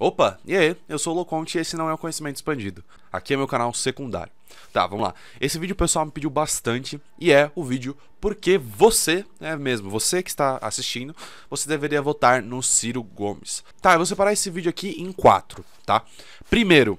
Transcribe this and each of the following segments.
Opa, e aí? Eu sou o Loconte e esse não é o Conhecimento Expandido. Aqui é meu canal secundário. Tá, vamos lá. Esse vídeo o pessoal me pediu bastante e é o vídeo porque você, é mesmo, você que está assistindo, você deveria votar no Ciro Gomes. Tá, eu vou separar esse vídeo aqui em quatro, tá? Primeiro,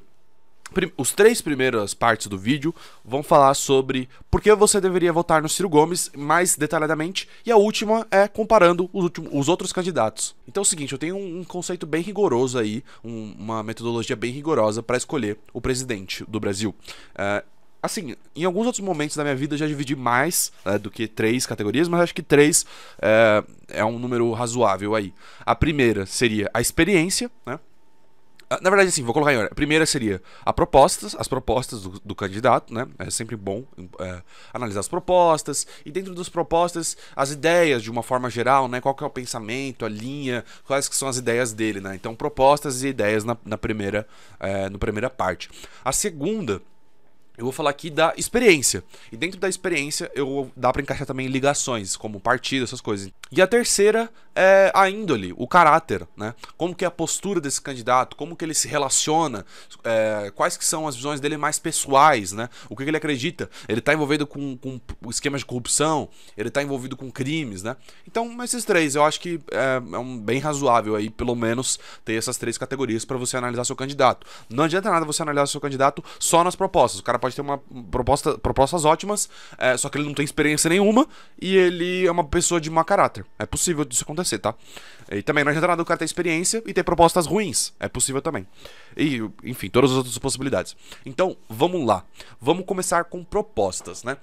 os três primeiras partes do vídeo vão falar sobre por que você deveria votar no Ciro Gomes mais detalhadamente, e a última é comparando os, últimos, os outros candidatos. Então é o seguinte, eu tenho um, conceito bem rigoroso aí, um, uma metodologia bem rigorosa para escolher o presidente do Brasil. É, assim, em alguns outros momentos da minha vida já dividi mais é, do que três categorias, mas acho que três é, é, um número razoável aí. A primeira seria a experiência, né? Ah, na verdade, assim, vou colocar em ordem. A primeira seria a propostas, as propostas do, do candidato, né? É sempre bom é, analisar as propostas. E dentro das propostas, as ideias de uma forma geral, né? Qual que é o pensamento, a linha, quais que são as ideias dele, né? Então, propostas e ideias na, na primeira, é, no primeira parte. A segunda eu vou falar aqui da experiência. E dentro da experiência, eu dá para encaixar também ligações, como partido, essas coisas. E a terceira é a índole, o caráter, né? Como que é a postura desse candidato, como que ele se relaciona, é, quais que são as visões dele mais pessoais, né? O que, que ele acredita? Ele está envolvido com, com esquemas de corrupção, ele está envolvido com crimes, né? Então, esses três, eu acho que é, é um bem razoável aí, pelo menos, ter essas três categorias para você analisar seu candidato. Não adianta nada você analisar seu candidato só nas propostas. O cara pode pode ter uma proposta, propostas ótimas, é, só que ele não tem experiência nenhuma e ele é uma pessoa de má caráter. É possível disso acontecer, tá? E também não adianta nada o cara ter experiência e ter propostas ruins. É possível também. E, enfim, todas as outras possibilidades. Então, vamos lá. Vamos começar com propostas, né?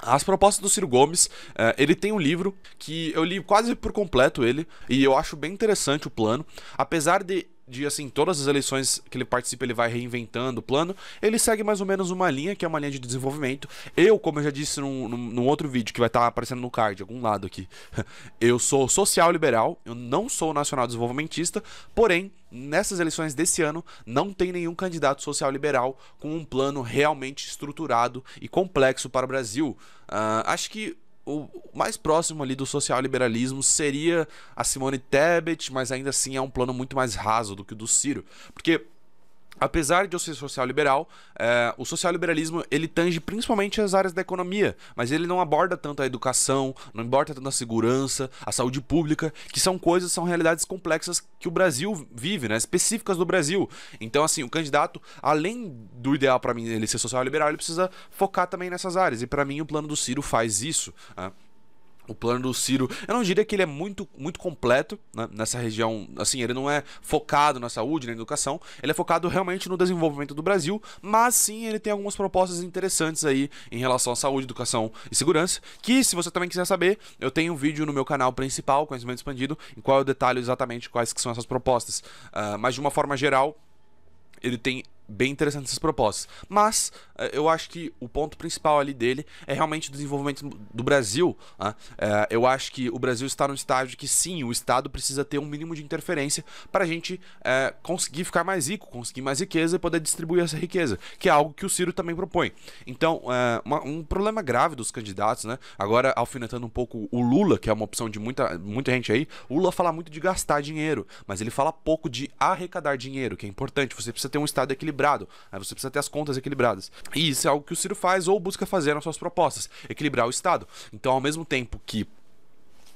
As propostas do Ciro Gomes, uh, ele tem um livro que eu li quase por completo ele, e eu acho bem interessante o plano, apesar de de assim, todas as eleições que ele participa, ele vai reinventando o plano. Ele segue mais ou menos uma linha, que é uma linha de desenvolvimento. Eu, como eu já disse num, num, num outro vídeo que vai estar tá aparecendo no card, algum lado aqui, eu sou social liberal, eu não sou nacional desenvolvimentista, porém, nessas eleições desse ano, não tem nenhum candidato social liberal com um plano realmente estruturado e complexo para o Brasil. Uh, acho que o mais próximo ali do social-liberalismo seria a Simone Tebet, mas ainda assim é um plano muito mais raso do que o do Ciro. Porque Apesar de eu ser social-liberal, é, o social-liberalismo ele tange principalmente as áreas da economia, mas ele não aborda tanto a educação, não aborda tanto a segurança, a saúde pública, que são coisas, são realidades complexas que o Brasil vive, né, específicas do Brasil. Então, assim, o candidato, além do ideal para mim ele ser social-liberal, ele precisa focar também nessas áreas, e para mim o plano do Ciro faz isso. Né? o plano do Ciro, eu não diria que ele é muito, muito completo né, nessa região. Assim, ele não é focado na saúde, na educação, ele é focado realmente no desenvolvimento do Brasil, mas sim ele tem algumas propostas interessantes aí em relação à saúde, educação e segurança. Que se você também quiser saber, eu tenho um vídeo no meu canal principal, Conhecimento Expandido, em qual eu detalho exatamente quais que são essas propostas. Uh, mas de uma forma geral, ele tem bem interessante essas propostas. Mas eh, eu acho que o ponto principal ali dele é realmente o desenvolvimento do Brasil. Né? Eh, eu acho que o Brasil está num estágio que sim, o Estado precisa ter um mínimo de interferência para a gente é, conseguir ficar mais rico, conseguir mais riqueza e poder distribuir essa riqueza, que é algo que o Ciro também propõe. Então, é, uma, um problema grave dos candidatos, né? Agora alfinetando um pouco o Lula, que é uma opção de muita, muita gente aí, o Lula fala muito de gastar dinheiro, mas ele fala pouco de arrecadar dinheiro, que é importante. Você precisa ter um Estado equilibrado equilibrado. Né? Você precisa ter as contas equilibradas. E isso é algo que o Ciro faz ou busca fazer nas suas propostas, equilibrar o Estado. Então, ao mesmo tempo que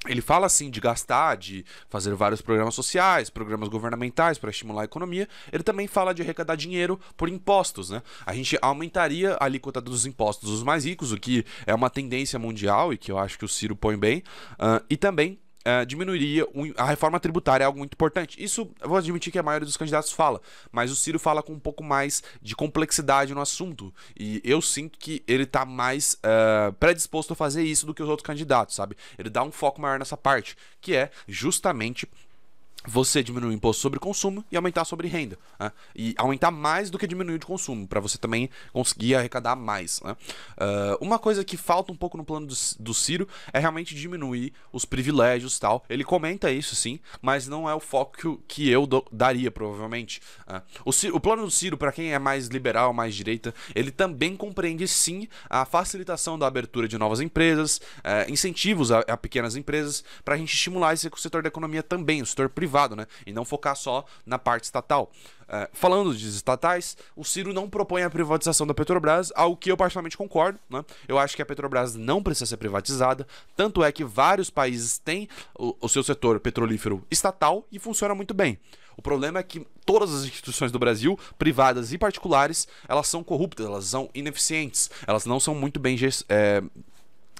ele fala assim de gastar, de fazer vários programas sociais, programas governamentais para estimular a economia. Ele também fala de arrecadar dinheiro por impostos, né? A gente aumentaria a alíquota dos impostos dos mais ricos, o que é uma tendência mundial e que eu acho que o Ciro põe bem. Uh, e também uh, diminuiria a reforma tributária é algo muito importante. Isso vou admitir que a maioria dos candidatos fala, mas o Ciro fala com um pouco mais de complexidade no assunto. E eu sinto que ele tá mais uh, predisposto a fazer isso do que os outros candidatos, sabe? Ele dá um foco maior nessa parte, que é justamente você diminuir o imposto sobre consumo e aumentar sobre renda. Né? E aumentar mais do que diminuir de consumo, para você também conseguir arrecadar mais. Né? Uh, uma coisa que falta um pouco no plano do, do Ciro é realmente diminuir os privilégios tal. Ele comenta isso sim, mas não é o foco que, que eu do, daria, provavelmente. Né? O, Ciro, o plano do Ciro, para quem é mais liberal, mais direita, ele também compreende sim a facilitação da abertura de novas empresas, uh, incentivos a, a pequenas empresas, para a gente estimular esse setor da economia também, o setor privado privado, né? E não focar só na parte estatal. É, falando de estatais, o Ciro não propõe a privatização da Petrobras, ao que eu particularmente concordo. Né? Eu acho que a Petrobras não precisa ser privatizada, tanto é que vários países têm o, o seu setor petrolífero estatal e funciona muito bem. O problema é que todas as instituições do Brasil, privadas e particulares, elas são corruptas, elas são ineficientes, elas não são muito bem é,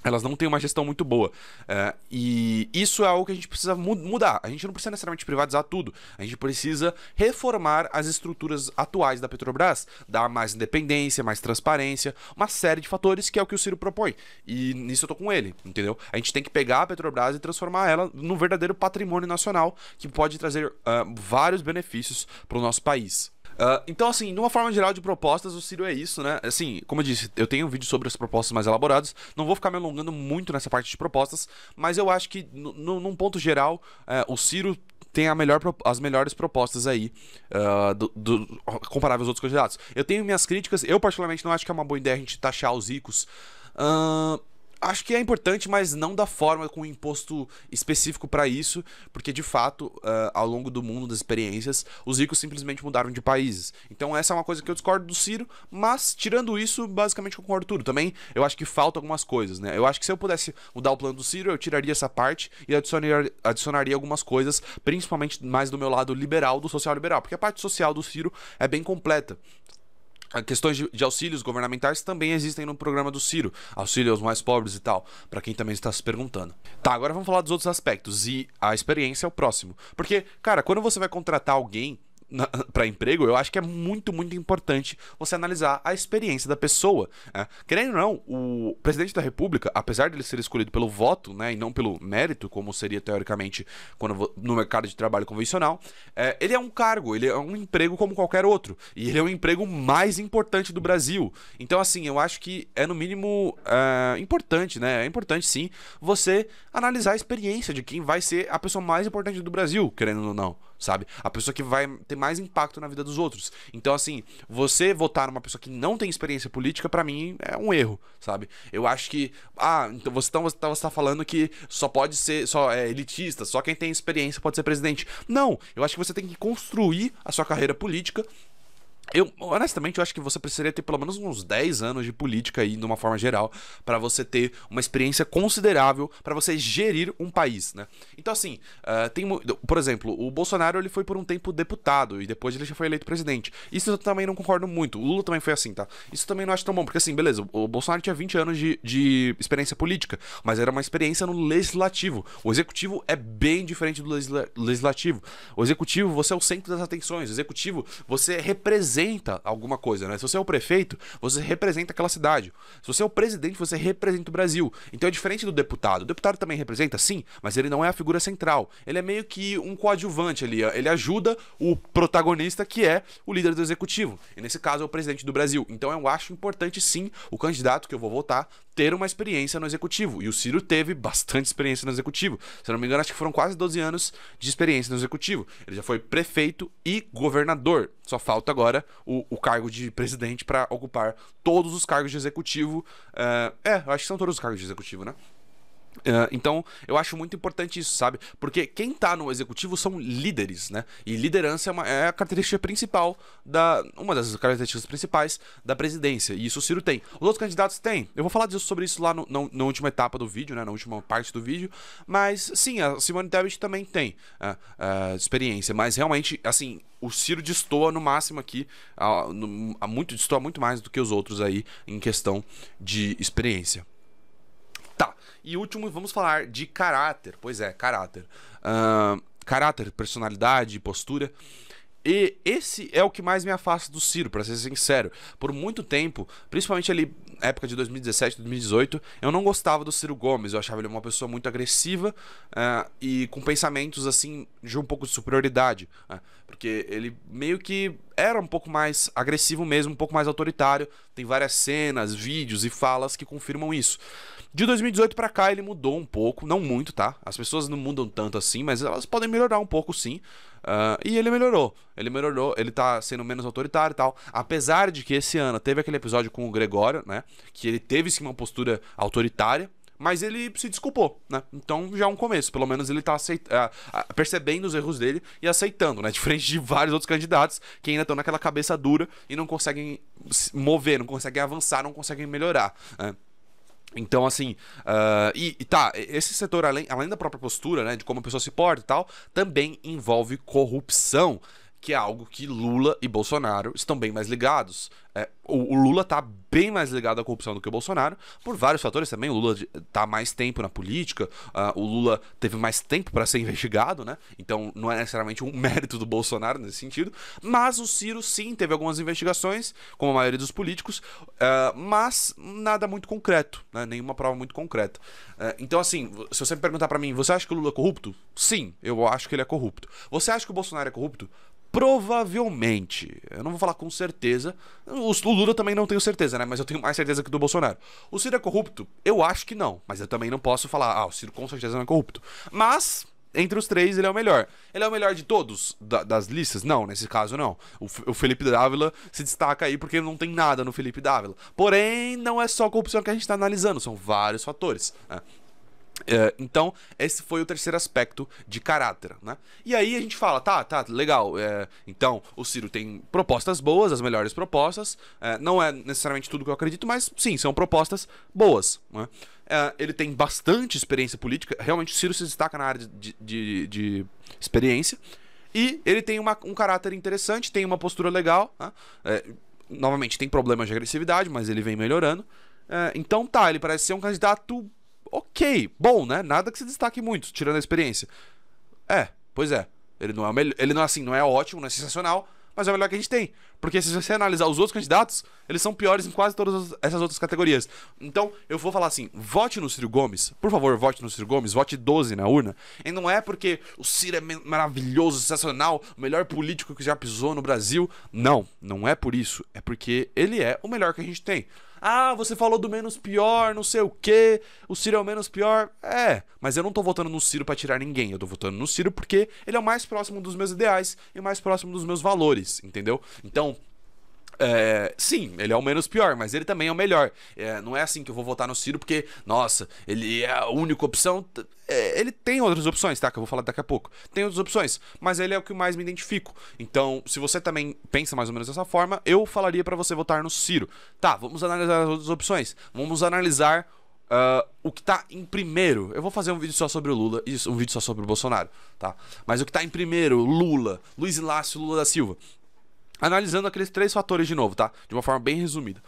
elas não têm uma gestão muito boa. É, e isso é algo que a gente precisa mu mudar. A gente não precisa necessariamente privatizar tudo. A gente precisa reformar as estruturas atuais da Petrobras, dar mais independência, mais transparência, uma série de fatores que é o que o Ciro propõe. E nisso eu tô com ele, entendeu? A gente tem que pegar a Petrobras e transformar ela num verdadeiro patrimônio nacional que pode trazer uh, vários benefícios para o nosso país. Uh, então, assim, de uma forma geral de propostas, o Ciro é isso, né? Assim, como eu disse, eu tenho um vídeo sobre as propostas mais elaboradas, não vou ficar me alongando muito nessa parte de propostas, mas eu acho que, num ponto geral, uh, o Ciro tem a melhor, as melhores propostas aí, uh, do, do, comparável aos outros candidatos. Eu tenho minhas críticas, eu particularmente não acho que é uma boa ideia a gente taxar os ricos. Uh, acho que é importante, mas não da forma com um imposto específico para isso, porque de fato, uh, ao longo do mundo das experiências, os ricos simplesmente mudaram de países. Então essa é uma coisa que eu discordo do Ciro, mas tirando isso, basicamente concordo tudo. Também eu acho que falta algumas coisas, né? Eu acho que se eu pudesse mudar o plano do Ciro, eu tiraria essa parte e adicionaria, adicionaria algumas coisas, principalmente mais do meu lado liberal, do social liberal, porque a parte social do Ciro é bem completa. Ah, questões de, de, auxílios governamentais também existem no programa do Ciro, auxílio aos mais pobres e tal, para quem também está se perguntando. Tá, agora vamos falar dos outros aspectos e a experiência é o próximo. Porque, cara, quando você vai contratar alguém, para emprego, eu acho que é muito, muito importante você analisar a experiência da pessoa. Né? Querendo ou não, o presidente da República, apesar dele ser escolhido pelo voto né, e não pelo mérito, como seria teoricamente quando, no mercado de trabalho convencional, é, ele é um cargo, ele é um emprego como qualquer outro. E ele é o um emprego mais importante do Brasil. Então, assim, eu acho que é no mínimo é, importante, né? É importante sim você analisar a experiência de quem vai ser a pessoa mais importante do Brasil, querendo ou não sabe? A pessoa que vai ter mais impacto na vida dos outros. Então, assim, você votar numa pessoa que não tem experiência política, para mim, é um erro, sabe? Eu acho que. Ah, então você, então, você, tá, você tá falando que só pode ser. Só é elitista, só quem tem experiência pode ser presidente. Não, eu acho que você tem que construir a sua carreira política eu, honestamente, eu acho que você precisaria ter pelo menos uns 10 anos de política aí, de uma forma geral, para você ter uma experiência considerável para você gerir um país, né? Então, assim, uh, tem, por exemplo, o Bolsonaro ele foi por um tempo deputado e depois ele já foi eleito presidente. Isso eu também não concordo muito. O Lula também foi assim, tá? Isso também não acho tão bom, porque assim, beleza, o Bolsonaro tinha 20 anos de, de experiência política, mas era uma experiência no legislativo. O executivo é bem diferente do legisla legislativo. O executivo, você é o centro das atenções. O executivo, você é representa representa alguma coisa, né? Se você é o prefeito, você representa aquela cidade. Se você é o presidente, você representa o Brasil. Então é diferente do deputado. O deputado também representa, sim, mas ele não é a figura central. Ele é meio que um coadjuvante ali. Ele ajuda o protagonista, que é o líder do executivo. E nesse caso é o presidente do Brasil. Então eu acho importante, sim, o candidato que eu vou votar ter uma experiência no executivo. E o Ciro teve bastante experiência no executivo. Se não me engano, acho que foram quase 12 anos de experiência no executivo. Ele já foi prefeito e governador. Só falta agora o, o cargo de presidente para ocupar todos os cargos de executivo. Uh, é, é acho que são todos os cargos de executivo, né? É, então, eu acho muito importante isso, sabe? Porque quem está no executivo são líderes, né? E liderança é, uma, é, a característica principal da. Uma das características principais da presidência. E isso o Ciro tem. Os outros candidatos têm. Eu vou falar disso, sobre isso lá no, no, na última etapa do vídeo, né? Na última parte do vídeo. Mas sim, a Simone Tebet também tem uh, uh, experiência. Mas realmente, assim, o Ciro destoa no máximo aqui, no, a muito destoa muito mais do que os outros aí em questão de experiência. Tá. E último, vamos falar de caráter. Pois é, caráter. Uh, caráter, personalidade, postura. E esse é o que mais me afasta do Ciro, para ser sincero. Por muito tempo, principalmente ali época de 2017, 2018, eu não gostava do Ciro Gomes. Eu achava ele uma pessoa muito agressiva uh, e com pensamentos assim de um pouco de superioridade. Uh, porque ele meio que era um pouco mais agressivo mesmo, um pouco mais autoritário. Tem várias cenas, vídeos e falas que confirmam isso. De 2018 para cá ele mudou um pouco, não muito, tá? As pessoas não mudam tanto assim, mas elas podem melhorar um pouco sim. Uh, e ele melhorou, ele melhorou, ele tá sendo menos autoritário e tal. Apesar de que esse ano teve aquele episódio com o Gregório, né? Que ele teve sim uma postura autoritária, mas ele se desculpou, né? Então já é um começo, pelo menos ele tá aceit... uh, percebendo os erros dele e aceitando, né? Diferente de vários outros candidatos que ainda estão naquela cabeça dura e não conseguem mover, não conseguem avançar, não conseguem melhorar, né? Então, assim, uh, e, e, tá, esse setor, além, além da própria postura, né, de como a pessoa se porta e tal, também envolve corrupção que é algo que Lula e Bolsonaro estão bem mais ligados. É, o, o, Lula está bem mais ligado à corrupção do que o Bolsonaro, por vários fatores também. O Lula está mais tempo na política, uh, o Lula teve mais tempo para ser investigado, né? Então não é necessariamente um mérito do Bolsonaro nesse sentido. Mas o Ciro sim teve algumas investigações, como a maioria dos políticos, uh, mas nada muito concreto, né? nenhuma prova muito concreta. Uh, então, assim, se você me perguntar para mim, você acha que o Lula é corrupto? Sim, eu acho que ele é corrupto. Você acha que o Bolsonaro é corrupto? provavelmente, eu não vou falar com certeza, o Lula também não tenho certeza, né? Mas eu tenho mais certeza que do Bolsonaro. O Ciro é corrupto? Eu acho que não, mas eu também não posso falar, ah, o Ciro com certeza não é corrupto. Mas, entre os três, ele é o melhor. Ele é o melhor de todos da, das listas? Não, nesse caso não. O, o, Felipe Dávila se destaca aí porque não tem nada no Felipe Dávila. Porém, não é só a corrupção que a gente está analisando, são vários fatores. Né? É, então, esse foi o terceiro aspecto de caráter, né? E aí a gente fala, tá, tá, legal. É, então, o Ciro tem propostas boas, as melhores propostas. É, não é necessariamente tudo que eu acredito, mas sim, são propostas boas, né? é, ele tem bastante experiência política. Realmente, o Ciro se destaca na área de, de, de experiência. E ele tem uma, um caráter interessante, tem uma postura legal. Né? É, novamente, tem problemas de agressividade, mas ele vem melhorando. É, então, tá, ele parece ser um candidato ok, bom, né? Nada que se destaque muito, tirando a experiência. É, pois é. Ele não é melhor, ele não é assim, não é ótimo, não é sensacional, mas é o melhor que a gente tem. Porque se você analisar os outros candidatos, eles são piores em quase todas essas outras categorias. Então, eu vou falar assim: vote no Ciro Gomes, por favor, vote no Ciro Gomes, vote 12 na urna. E não é porque o Ciro é maravilhoso, sensacional, o melhor político que já pisou no Brasil. Não, não é por isso. É porque ele é o melhor que a gente tem. Ah, você falou do menos pior, não sei o quê. O Ciro é o menos pior. É, mas eu não tô votando no Ciro para tirar ninguém. Eu tô votando no Ciro porque ele é o mais próximo dos meus ideais e mais próximo dos meus valores, entendeu? Então, é, sim, ele é o menos pior, mas ele também é o melhor. É, não é assim que eu vou votar no Ciro porque, nossa, ele é a única opção. É, ele tem outras opções, tá? Que eu vou falar daqui a pouco. Tem outras opções, mas ele é o que mais me identifico. Então, se você também pensa mais ou menos dessa forma, eu falaria para você votar no Ciro. Tá, vamos analisar as outras opções. Vamos analisar Uh, o que tá em primeiro. Eu vou fazer um vídeo só sobre o Lula e um vídeo só sobre o Bolsonaro, tá? Mas o que tá em primeiro, Lula, Luiz Inácio Lula da Silva. Analisando aqueles três fatores de novo, tá? De uma forma bem resumida.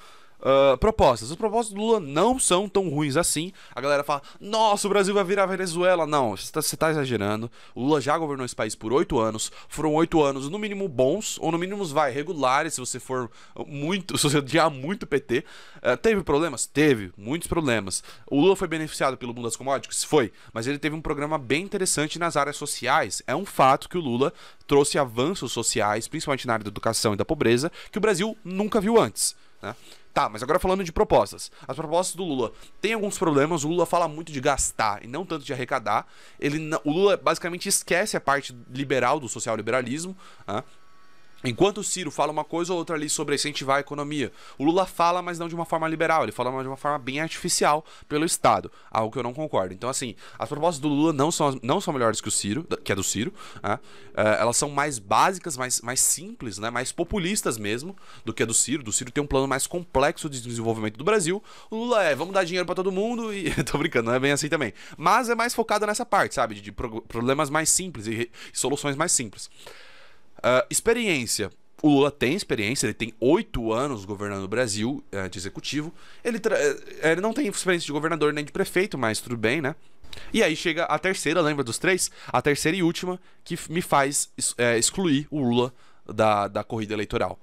Ah, propostas. As propostas do Lula não são tão ruins assim. A galera fala: nossa, o Brasil vai virar Venezuela. Não, você está tá exagerando. O Lula já governou esse país por oito anos. Foram oito anos, no mínimo, bons, ou no mínimo, vai, regulares, se você for muito, se você odiar muito PT. Uh, ah, teve problemas? Teve, muitos problemas. O Lula foi beneficiado pelo mundo das commodities? Foi. Mas ele teve um programa bem interessante nas áreas sociais. É um fato que o Lula trouxe avanços sociais, principalmente na área da educação e da pobreza, que o Brasil nunca viu antes. Né? Tá, mas agora falando de propostas. As propostas do Lula tem alguns problemas. O Lula fala muito de gastar e não tanto de arrecadar. Ele, o Lula basicamente esquece a parte liberal do social-liberalismo. Né? Enquanto o Ciro fala uma coisa ou outra ali sobre incentivar a economia, o Lula fala, mas não de uma forma liberal, ele fala de uma forma bem artificial pelo Estado, algo que eu não concordo. Então, assim, as propostas do Lula não são, não são melhores que o Ciro, que é do Ciro, né? É, elas são mais básicas, mais, mais simples, né? mais populistas mesmo do que a do Ciro. Do Ciro tem um plano mais complexo de desenvolvimento do Brasil. O Lula é, vamos dar dinheiro para todo mundo e. tô brincando, não é bem assim também. Mas é mais focado nessa parte, sabe? De, de problemas mais simples e, e soluções mais simples. Uh, experiência. O Lula tem experiência, ele tem oito anos governando o Brasil uh, de executivo. Ele, eh, ele não tem experiência de governador nem de prefeito, mas tudo bem, né? E aí chega a terceira, lembra dos três? A terceira e última que me faz é, excluir o Lula da, da corrida eleitoral.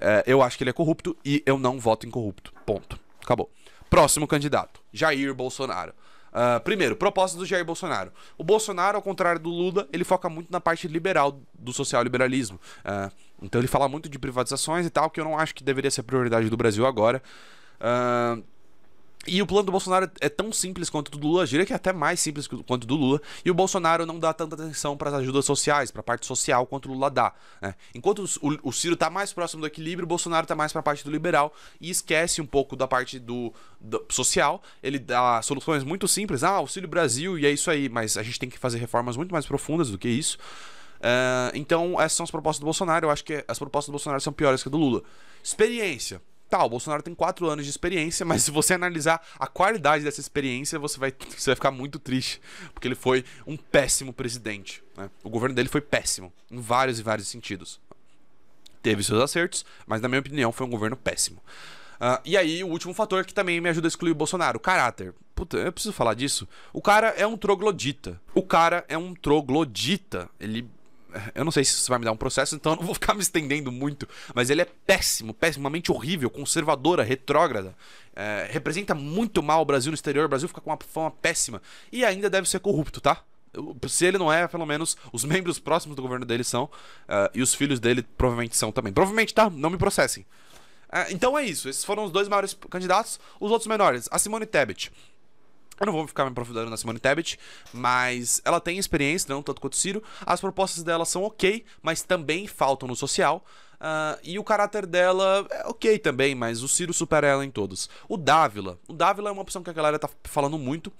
É, eu acho que ele é corrupto e eu não voto em corrupto. Ponto. Acabou. Próximo candidato: Jair Bolsonaro. Uh, primeiro, propósito do Jair Bolsonaro. O Bolsonaro, ao contrário do Lula, ele foca muito na parte liberal do social-liberalismo. Uh, então ele fala muito de privatizações e tal, que eu não acho que deveria ser prioridade do Brasil agora. Uh, e o plano do Bolsonaro é, é tão simples quanto o do Lula, diria que é até mais simples quanto o do Lula, e o Bolsonaro não dá tanta atenção para as ajudas sociais, para a parte social, quanto o Lula dá. Né? Enquanto o, o Ciro está mais próximo do equilíbrio, o Bolsonaro está mais para a parte do liberal e esquece um pouco da parte do, do, social. Ele dá soluções muito simples, ah, auxílio Brasil, e é isso aí, mas a gente tem que fazer reformas muito mais profundas do que isso. Uh, então, essas são as propostas do Bolsonaro. Eu acho que as propostas do Bolsonaro são piores que a do Lula. Experiência. Tá, o Bolsonaro tem quatro anos de experiência, mas se você analisar a qualidade dessa experiência, você vai, você vai ficar muito triste, porque ele foi um péssimo presidente. Né? O governo dele foi péssimo, em vários e vários sentidos. Teve seus acertos, mas na minha opinião foi um governo péssimo. Uh, e aí, o último fator que também me ajuda a excluir o Bolsonaro, o caráter. Puta, eu preciso falar disso. O cara é um troglodita. O cara é um troglodita. Ele eu não sei se isso vai me dar um processo, então eu não vou ficar me estendendo muito. Mas ele é péssimo, pessimamente horrível, conservadora, retrógrada. É, representa muito mal o Brasil no exterior. O Brasil fica com uma fama péssima. E ainda deve ser corrupto, tá? Se ele não é, pelo menos os membros próximos do governo dele são. Uh, e os filhos dele provavelmente são também. Provavelmente, tá? Não me processem. Uh, então é isso. Esses foram os dois maiores candidatos. Os outros menores. A Simone Tebet. Eu não vou ficar me aprofundando na Simone Tebet, mas ela tem experiência, não tanto quanto o Ciro. As propostas dela são ok, mas também faltam no social. Uh, e o caráter dela é ok também, mas o Ciro supera ela em todos. O Dávila. O Dávila é uma opção que a galera tá falando muito.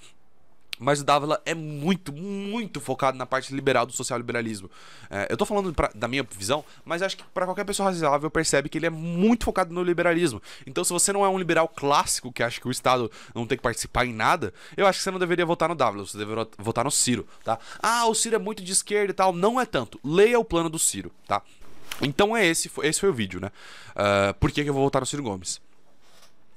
Mas o Dávila é muito, muito focado na parte liberal do social-liberalismo. É, eu tô falando pra, da minha visão, mas acho que para qualquer pessoa razoável percebe que ele é muito focado no liberalismo. Então, se você não é um liberal clássico, que acha que o Estado não tem que participar em nada, eu acho que você não deveria votar no Dávila, você deveria votar no Ciro, tá? Ah, o Ciro é muito de esquerda e tal. Não é tanto. Leia o plano do Ciro, tá? Então é esse, esse foi o vídeo, né? Uh, por que, que eu vou votar no Ciro Gomes?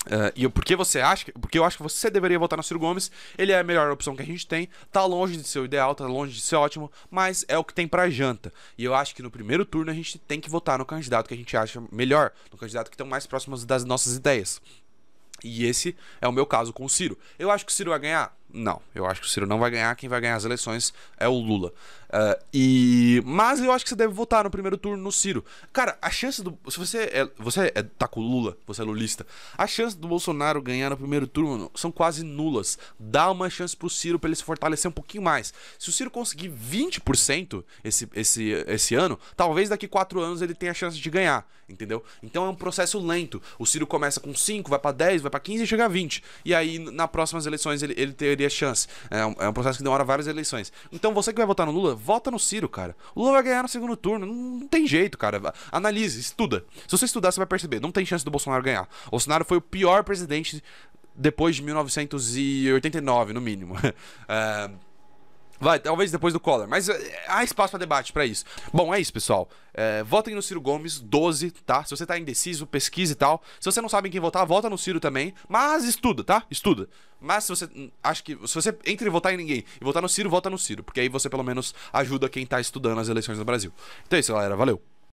Uh, e porque você acha que, porque eu acho que você deveria votar no Ciro Gomes, ele é a melhor opção que a gente tem, tá longe de ser o ideal, tá longe de ser ótimo, mas é o que tem pra janta. E eu acho que no primeiro turno a gente tem que votar no candidato que a gente acha melhor, no candidato que estão mais próximos das nossas ideias. E esse é o meu caso com o Ciro. Eu acho que o Ciro vai ganhar? Não, eu acho que o Ciro não vai ganhar. Quem vai ganhar as eleições é o Lula. Uh, e Mas eu acho que você deve votar no primeiro turno no Ciro. Cara, a chance do. Se você é, você é, tá com o Lula, você é lulista. A chance do Bolsonaro ganhar no primeiro turno são quase nulas. Dá uma chance pro Ciro pra ele se fortalecer um pouquinho mais. Se o Ciro conseguir 20% esse, esse, esse ano, talvez daqui 4 anos ele tenha a chance de ganhar. Entendeu? Então é um processo lento. O Ciro começa com 5, vai para 10, vai para 15 e chega a 20. E aí, nas próximas eleições, ele, ele teria teria chance. É um, é um, processo que demora várias eleições. Então você que vai votar no Lula, vota no Ciro, cara. O Lula vai ganhar no segundo turno. Não, não tem jeito, cara. Analise, estuda. Se você estudar, você vai perceber. Não tem chance do Bolsonaro ganhar. O Bolsonaro foi o pior presidente depois de 1989, no mínimo. é Vai, talvez depois do Collor. Mas eh, há espaço para debate para isso. Bom, é isso, pessoal. É, votem no Ciro Gomes, 12, tá? Se você tá indeciso, pesquise e tal. Se você não sabe em quem votar, vota no Ciro também. Mas estuda, tá? Estuda. Mas se você. Hum, acho que. Se você entre votar em ninguém e votar no Ciro, vota no Ciro. Porque aí você pelo menos ajuda quem tá estudando as eleições no Brasil. Então é isso, galera. Valeu.